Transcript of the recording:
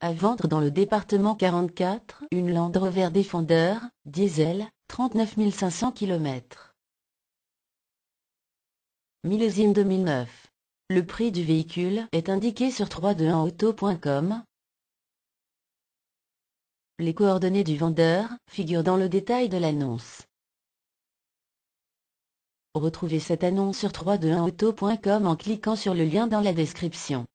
À vendre dans le département 44, une Land Rover Defender, diesel, 39 500 km. Millésime 2009. Le prix du véhicule est indiqué sur 321auto.com. Les coordonnées du vendeur figurent dans le détail de l'annonce. Retrouvez cette annonce sur 321auto.com en cliquant sur le lien dans la description.